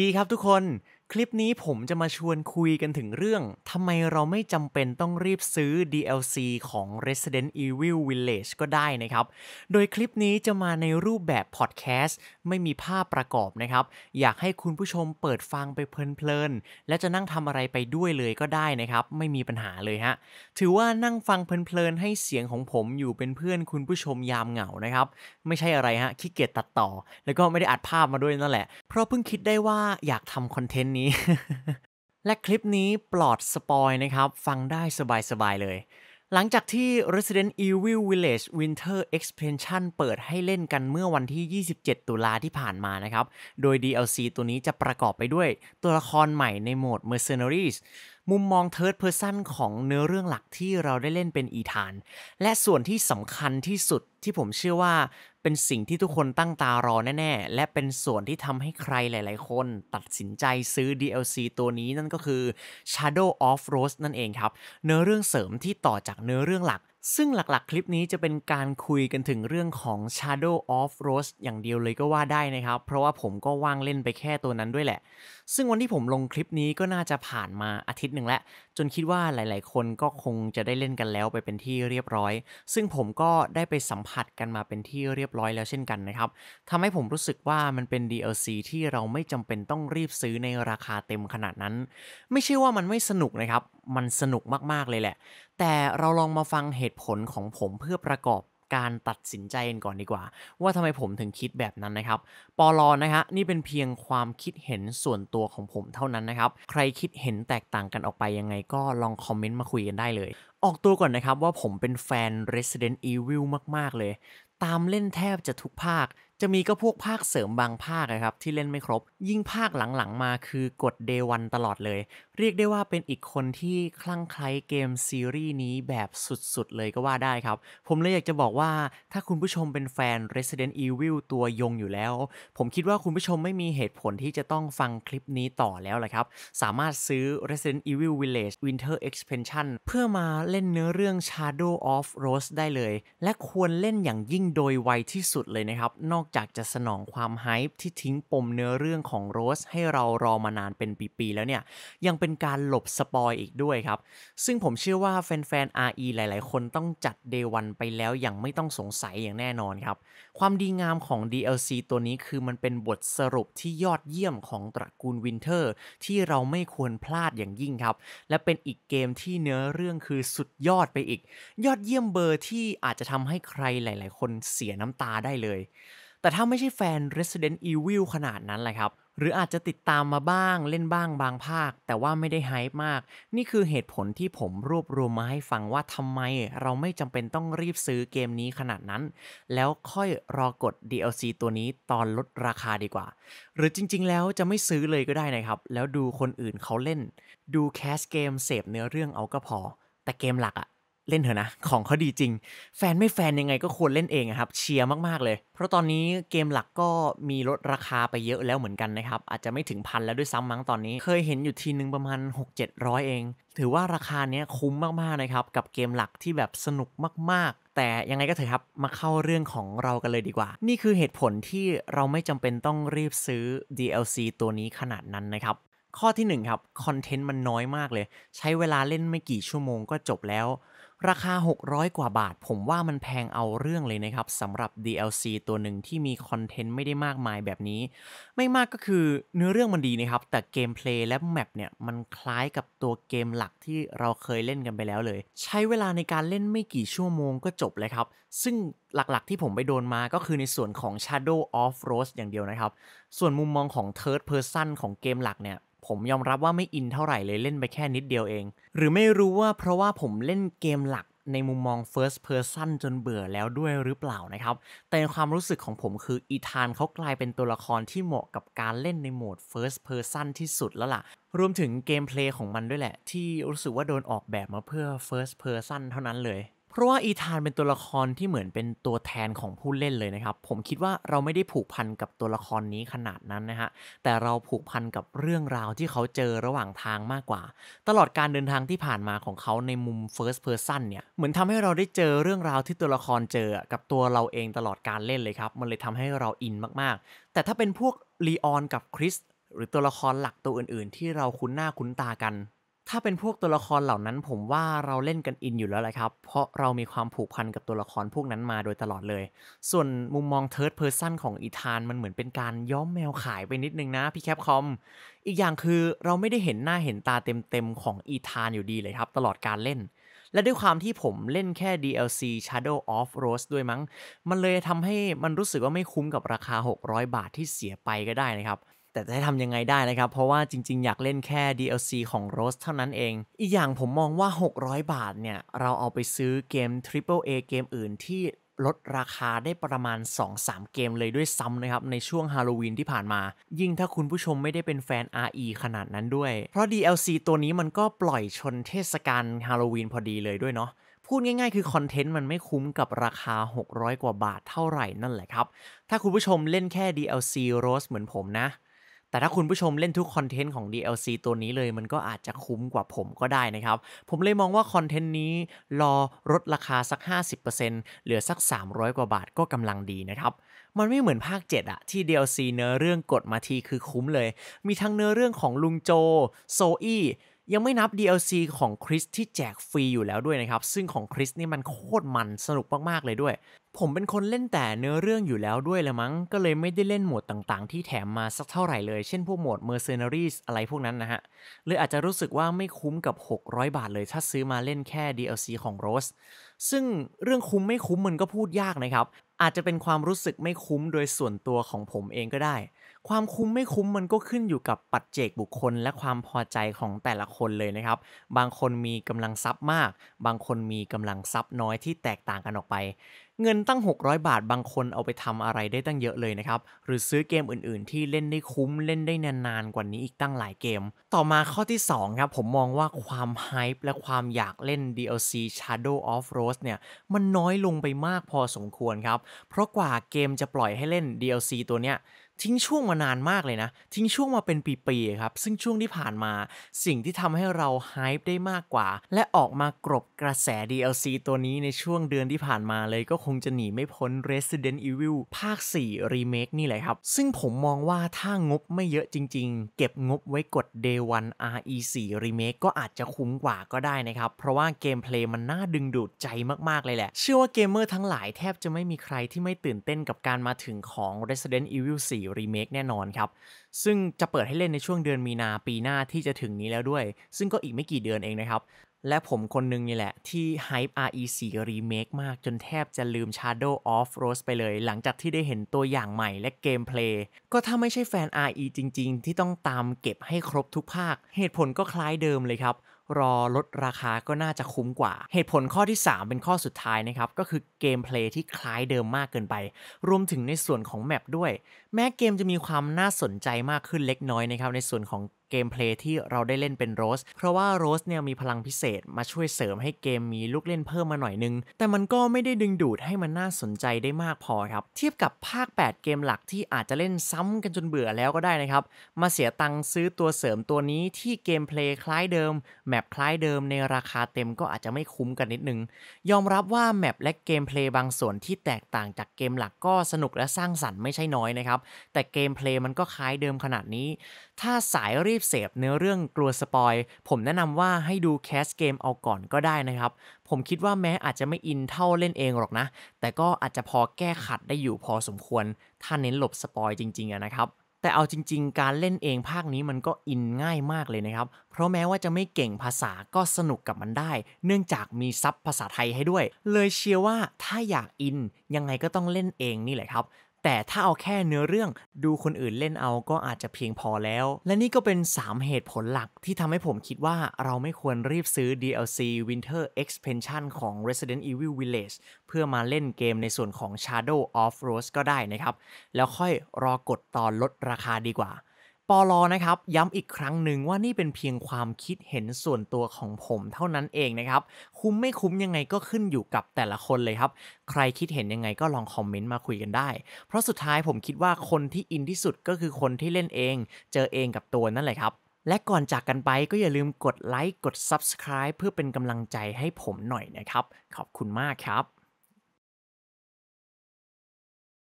ดีครับทุกคนคลิปนี้ผมจะมาชวนคุยกันถึงเรื่อง ทำไมเราไม่จำเป็นต้องรีบซื้อ DLC ของ Resident Evil Village ก็ได้นะครับ โดยคลิปนี้จะมาในรูปแบบพอดแคสต์ไม่มีภาพประกอบนะครับ อยากให้คุณผู้ชมเปิดฟังไปเพลินๆและจะนั่งทำอะไรไปด้วยเลยก็ได้นะครับ ไม่มีปัญหาเลยฮะถือว่านั่งฟังเพลินๆให้เสียงของผมอยู่เป็นเพื่อนคุณผู้ชมยามเหงานะครับไม่ใช่อะไรฮะขี้เกียจตัดต่อ แล้วก็ไม่ได้อัดภาพมาด้วยนั่นแหละเพราะเพิ่งคิดได้ว่าอยากทำคอนเทนต์นี้และคลิปนี้ปลอดสปอยนะครับ ฟังได้สบายๆเลย หลังจากที่ Resident Evil Village Winter Expansion เปิดให้เล่นกันเมื่อวันที่ 27 ตุลาที่ผ่านมานะครับ โดย DLC ตัวนี้จะประกอบไปด้วยตัวละครใหม่ในโหมด Mercenaries มุมมองเทิร์ดเพอร์ซันของเนื้อเรื่องหลักที่เราได้เล่นเป็นอีธาน และส่วนที่สำคัญที่สุดที่ผมเชื่อว่าเป็นสิ่งที่ทุกคนตั้งตารอแน่ ๆ และเป็นส่วนที่ทำให้ใครหลาย ๆ คน ตัดสินใจซื้อ DLC ตัวนี้นั่นก็คือ Shadow of Rose นั่นเองครับ เนื้อเรื่องเสริมที่ต่อจากเนื้อเรื่องหลักซึ่งหลัก ๆคลิปนี้จะเป็นการคุยกันถึงเรื่องของ Shadow of Rose อย่างเดียวเลยก็ว่าได้นะครับ เพราะว่าผมก็ว่างเล่นไปแค่ตัวนั้นด้วยแหละ ซึ่งวันที่ผมลงคลิปนี้ก็น่าจะผ่านมาอาทิตย์หนึ่งแล้ว จนคิดว่าหลาย ๆ คนก็คงจะได้เล่นกันแล้วไปเป็นที่เรียบร้อย ซึ่งผมก็ได้ไปสัมผัสกันมาเป็นที่เรียบร้อยแล้วเช่นกันนะครับทำให้ผมรู้สึกว่ามันเป็น DLC ที่เราไม่จำเป็นต้องรีบซื้อในราคาเต็มขนาดนั้น ไม่ใช่ว่ามันไม่สนุกนะครับ มันสนุกมากๆเลยแหละแต่เราลองมาฟังเหตุผลของผมเพื่อประกอบการตัดสินใจกันก่อนดีกว่า ว่าทำไมผมถึงคิดแบบนั้นนะครับปอลอนะฮะนี่เป็นเพียงความคิดเห็นส่วนตัวของผมเท่านั้นนะครับ ใครคิดเห็นแตกต่างกันออกไปยังไงก็ลองคอมเมนต์มาคุยกันได้เลย ออกตัวก่อนนะครับว่าผมเป็นแฟน Resident Evil มาก ๆ เลย ตามเล่นแทบจะทุกภาคจะมีก็พวกภาคเสริมบางภาคนะครับที่เล่นไม่ครบ ยิ่งภาคหลังๆมาคือกดเดวันตลอดเลย เรียกได้ว่าเป็นอีกคนที่คลั่งไคล้เกมซีรีส์นี้แบบสุดๆ เลยก็ว่าได้ครับ ผมเลยอยากจะบอกว่าถ้าคุณผู้ชมเป็นแฟน Resident Evil ตัวยงอยู่แล้ว ผมคิดว่าคุณผู้ชมไม่มีเหตุผลที่จะต้องฟังคลิปนี้ต่อแล้วแหละครับสามารถซื้อ Resident Evil Village Winter Expansion เพื่อมาเล่นเนื้อเรื่อง Shadow of Rose ได้เลย และควรเล่นอย่างยิ่งโดยไวที่สุดเลยนะครับนอกอกจากจะสนองความไฮป์ที่ทิ้งปมเนื้อเรื่องของโรสให้เรารอมานานเป็นปี ๆ แล้วเนี่ย ยังเป็นการหลบสปอยอีกด้วยครับ ซึ่งผมเชื่อว่าแฟนๆ RE หลายๆ คนต้องจัดเดวันไปแล้วอย่างไม่ต้องสงสัยอย่างแน่นอนครับ ความดีงามของ DLC ตัวนี้คือมันเป็นบทสรุปที่ยอดเยี่ยมของตระกูลวินเทอร์ที่เราไม่ควรพลาดอย่างยิ่งครับ และเป็นอีกเกมที่เนื้อเรื่องคือสุดยอดไปอีก ยอดเยี่ยมเบอร์ที่อาจจะทำให้ใครหลาย ๆ คนเสียน้ำตาได้เลยแต่ถ้าไม่ใช่แฟน Resident Evil ขนาดนั้นแหละครับ หรืออาจจะติดตามมาบ้างเล่นบ้างบางภาค แต่ว่าไม่ได้ไฮป์มาก นี่คือเหตุผลที่ผมรวบรวมมาให้ฟังว่าทำไมเราไม่จำเป็นต้องรีบซื้อเกมนี้ขนาดนั้น แล้วค่อยรอกด DLC ตัวนี้ตอนลดราคาดีกว่า หรือจริงๆ แล้วจะไม่ซื้อเลยก็ได้นะครับ แล้วดูคนอื่นเขาเล่น ดูแคสเกมเสพเนื้อเรื่องเอาก็พอ แต่เกมหลักอะเล่นเถอะนะของเขาดีจริง แฟนไม่แฟนยังไงก็ควรเล่นเองครับ เชียร์มากๆเลย เพราะตอนนี้เกมหลักก็มีลดราคาไปเยอะแล้วเหมือนกันนะครับอาจจะไม่ถึงพันแล้วด้วยซ้ำมั้งตอนนี้ เคยเห็นอยู่ทีนึงประมาณ 6-700 เอง ถือว่าราคาเนี้ยคุ้มมากๆนะครับกับเกมหลักที่แบบสนุกมากๆ แต่ยังไงก็เถอะครับมาเข้าเรื่องของเรากันเลยดีกว่า นี่คือเหตุผลที่เราไม่จำเป็นต้องรีบซื้อ DLC ตัวนี้ขนาดนั้นนะครับข้อที่1ครับคอนเทนต์มันน้อยมากเลย ใช้เวลาเล่นไม่กี่ชั่วโมงก็จบแล้วราคา 600 กว่าบาท ผมว่ามันแพงเอาเรื่องเลยนะครับสำหรับ DLC ตัวหนึ่งที่มีคอนเทนต์ไม่ได้มากมายแบบนี้ ไม่มากก็คือเนื้อเรื่องมันดีนะครับ แต่เกมเพลย์และแมปเนี่ยมันคล้ายกับตัวเกมหลักที่เราเคยเล่นกันไปแล้วเลย ใช้เวลาในการเล่นไม่กี่ชั่วโมงก็จบเลยครับ ซึ่งหลักๆที่ผมไปโดนมาก็คือในส่วนของ Shadow of Rose อย่างเดียวนะครับ ส่วนมุมมองของ Third Person ของเกมหลักเนี่ยผมยอมรับว่าไม่อินเท่าไหร่เลยเล่นไปแค่นิดเดียวเอง หรือไม่รู้ว่าเพราะว่าผมเล่นเกมหลักในมุมมอง first person จนเบื่อแล้วด้วยหรือเปล่านะครับ แต่ความรู้สึกของผมคืออีธานเขากลายเป็นตัวละครที่เหมาะกับการเล่นในโหมด first person ที่สุดแล้วล่ะ รวมถึงเกมเพลย์ของมันด้วยแหละ ที่รู้สึกว่าโดนออกแบบมาเพื่อ first person เท่านั้นเลยเพราะว่าอีธานเป็นตัวละครที่เหมือนเป็นตัวแทนของผู้เล่นเลยนะครับผมคิดว่าเราไม่ได้ผูกพันกับตัวละครนี้ขนาดนั้นนะฮะแต่เราผูกพันกับเรื่องราวที่เขาเจอระหว่างทางมากกว่า ตลอดการเดินทางที่ผ่านมาของเขาในมุม first person เนี่ยเหมือนทำให้เราได้เจอเรื่องราวที่ตัวละครเจอกับตัวเราเองตลอดการเล่นเลยครับมันเลยทำให้เราอินมากๆ แต่ถ้าเป็นพวกลีออนกับคริสหรือตัวละครหลักตัวอื่นๆ ที่เราคุ้นหน้าคุ้นตากันถ้าเป็นพวกตัวละครเหล่านั้น ผมว่าเราเล่นกันอินอยู่แล้วแหละครับเพราะเรามีความผูกพันกับตัวละครพวกนั้นมาโดยตลอดเลย ส่วนมุมมองเทิร์ดเพอร์ซันของอีธานมันเหมือนเป็นการย้อมแมวขายไปนิดนึงนะพี่แคปคอม อีกอย่างคือเราไม่ได้เห็นหน้าเห็นตาเต็มๆ ของอีธานอยู่ดีเลยครับ ตลอดการเล่น และด้วยความที่ผมเล่นแค่ DLC Shadow of Rose ด้วยมั้งมันเลยทำให้มันรู้สึกว่าไม่คุ้มกับราคา600บาทที่เสียไปก็ได้นะครับแต่จะทำยังไงได้นะครับ เพราะว่าจริงๆ อยากเล่นแค่ DLC ของ Rose เท่านั้นเอง อีกอย่างผมมองว่า 600 บาทเนี่ย เราเอาไปซื้อเกม Triple a เกมอื่นที่ลดราคาได้ประมาณ 2-3 เกมเลยด้วยซ้ำนะครับ ในช่วงฮาโลวีนที่ผ่านมา ยิ่งถ้าคุณผู้ชมไม่ได้เป็นแฟน RE ขนาดนั้นด้วย เพราะ DLC ตัวนี้มันก็ปล่อยชนเทศกาลฮาโลวีนพอดีเลยด้วยเนาะ พูดง่ายๆ คือคอนเทนต์มันไม่คุ้มกับราคา600กว่าบาทเท่าไหร่นั่นแหละครับ ถ้าคุณผู้ชมเล่นแค่ DLC Rose เหมือนผมนะแต่ถ้าคุณผู้ชมเล่นทุกคอนเทนต์ของ DLC ตัวนี้เลยมันก็อาจจะคุ้มกว่าผมก็ได้นะครับ ผมเลยมองว่าคอนเทนต์นี้ รอลดราคาสัก 50%เหลือสัก 300 กว่าบาทก็กำลังดีนะครับ มันไม่เหมือนภาค 7อะที่ DLC เนื้อเรื่องกดมาทีคือคุ้มเลย มีทั้งเนื้อเรื่องของลุงโจ โซอี้ยังไม่นับ DLC ของคริสที่แจกฟรีอยู่แล้วด้วยนะครับซึ่งของคริสนี่มันโคตรมันสนุกมากๆเลยด้วยผมเป็นคนเล่นแต่เนื้อเรื่องอยู่แล้วด้วยละมั้งก็เลยไม่ได้เล่นโหมดต่างๆที่แถมมาสักเท่าไหร่เลยเช่นพวกโหมด Mercenaries อะไรพวกนั้นนะฮะเลยอาจจะรู้สึกว่าไม่คุ้มกับ 600 บาทเลยถ้าซื้อมาเล่นแค่ DLC ของ Rose ซึ่งเรื่องคุ้มไม่คุ้มมันก็พูดยากนะครับ อาจจะเป็นความรู้สึกไม่คุ้มโดยส่วนตัวของผมเองก็ได้ความคุ้มไม่คุ้มมันก็ขึ้นอยู่กับปัจเจกบุคคล และความพอใจของแต่ละคนเลยนะครับ บางคนมีกำลังทรัพย์มาก บางคนมีกำลังทรัพย์น้อยที่แตกต่างกันออกไป เงินตั้ง 600 บาทบางคนเอาไปทำอะไรได้ตั้งเยอะเลยนะครับ หรือซื้อเกมอื่นๆที่เล่นได้คุ้มเล่นได้นานๆ กว่านี้อีกตั้งหลายเกม ต่อมาข้อที่2ครับผมมองว่าความไฮป์และความอยากเล่น DLC Shadow of Rose เนี่ยมันน้อยลงไปมากพอสมควรครับ เพราะกว่าเกมจะปล่อยให้เล่น DLC ตัวเนี้ยทิ้งช่วงมานานมากเลยนะ ทิ้งช่วงมาเป็นปีๆครับ ซึ่งช่วงที่ผ่านมา สิ่งที่ทำให้เราไฮป์ได้มากกว่า และออกมากรบกระแส DLC ตัวนี้ในช่วงเดือนที่ผ่านมาเลย ก็คงจะหนีไม่พ้น Resident Evil ภาค 4 Remake นี่แหละครับ ซึ่งผมมองว่าถ้างบไม่เยอะจริงๆ เก็บงบไว้กด Day 1 RE4 Remake ก็อาจจะคุ้มกว่าก็ได้นะครับ เพราะว่าเกมเพลย์มันน่าดึงดูดใจมากๆเลยแหละเชื่อว่าเกมเมอร์ทั้งหลายแทบจะไม่มีใครที่ไม่ตื่นเต้นกับการมาถึงของ Resident Evil 4ร r e m a k แน่นอนครับ ซึ่งจะเปิดให้เล่นในช่วงเดือนมีนาปีหน้าที่จะถึงนี้แล้วด้วย ซึ่งก็อีกไม่กี่เดือนเองนะครับ และผมคนนึงนี่แหละ ที่ hype RE4 Remake มากจนแทบจะลืม Shadow of Rose ไปเลย หลังจากที่ได้เห็นตัวอย่างใหม่และเกมเพลย์ ก็ถ้าไม่ใช่แฟน RE จริงๆ ที่ต้องตามเก็บให้ครบทุกภาค เหตุผลก็คล้ายเดิมเลยครับรอลดราคาก็น่าจะคุ้มกว่า เหตุผลข้อที่ 3 เป็นข้อสุดท้ายนะครับ ก็คือเกมเพลย์ที่คล้ายเดิมมากเกินไป รวมถึงในส่วนของแมปด้วย แม้เกมจะมีความน่าสนใจมากขึ้นเล็กน้อยนะครับ ในส่วนของเกมเพลย์ที่เราได้เล่นเป็นโรส เพราะว่าโรสเนี่ยมีพลังพิเศษมาช่วยเสริมให้เกมมีลูกเล่นเพิ่มมาหน่อยนึง แต่มันก็ไม่ได้ดึงดูดให้มันน่าสนใจได้มากพอครับ เทียบกับภาค 8 เกมหลักที่อาจจะเล่นซ้ำกันจนเบื่อแล้วก็ได้นะครับ มาเสียตังค์ซื้อตัวเสริมตัวนี้ที่เกมเพลย์คล้ายเดิม แมปคล้ายเดิมในราคาเต็มก็อาจจะไม่คุ้มกันนิดนึง ยอมรับว่าแมปและเกมเพลย์บางส่วนที่แตกต่างจากเกมหลักก็สนุกและสร้างสรรค์ไม่ใช่น้อยนะครับ แต่เกมเพลย์มันก็คล้ายเดิมขนาดนี้ ถ้าสายรีีบเสพเนื้อเรื่องกลัวสปอย ผมแนะนำว่าให้ดูแคสเกมเอาก่อนก็ได้นะครับ ผมคิดว่าแม้อาจจะไม่อินเท่าเล่นเองหรอกนะ แต่ก็อาจจะพอแก้ขัดได้อยู่พอสมควร ถ้าเน้นหลบสปอยจริงๆ นะครับ แต่เอาจริงๆ การเล่นเองภาคนี้มันก็อินง่ายมากเลยนะครับ เพราะแม้ว่าจะไม่เก่งภาษาก็สนุกกับมันได้ เนื่องจากมีซับภาษาไทยให้ด้วย เลยเชียร์ว่าถ้าอยากอินยังไงก็ต้องเล่นเองนี่แหละครับแต่ถ้าเอาแค่เนื้อเรื่องดูคนอื่นเล่นเอาก็อาจจะเพียงพอแล้ว และนี่ก็เป็น 3 เหตุผลหลักที่ทำให้ผมคิดว่าเราไม่ควรรีบซื้อ DLC Winter Expansion ของ Resident Evil Village เพื่อมาเล่นเกมในส่วนของ Shadow of Rose ก็ได้นะครับ แล้วค่อยรอกดตอนลดราคาดีกว่าปอลอนะครับย้ำอีกครั้งหนึ่งว่านี่เป็นเพียงความคิดเห็นส่วนตัวของผมเท่านั้นเองนะครับคุ้มไม่คุ้มยังไงก็ขึ้นอยู่กับแต่ละคนเลยครับ ใครคิดเห็นยังไงก็ลองคอมเมนต์มาคุยกันได้ เพราะสุดท้ายผมคิดว่าคนที่อินที่สุดก็คือคนที่เล่นเอง เจอเองกับตัวนั่นแหละครับ และก่อนจากกันไปก็อย่าลืมกดไลค์ กด Subscribe เพื่อเป็นกำลังใจให้ผมหน่อยนะครับขอบคุณมากครับ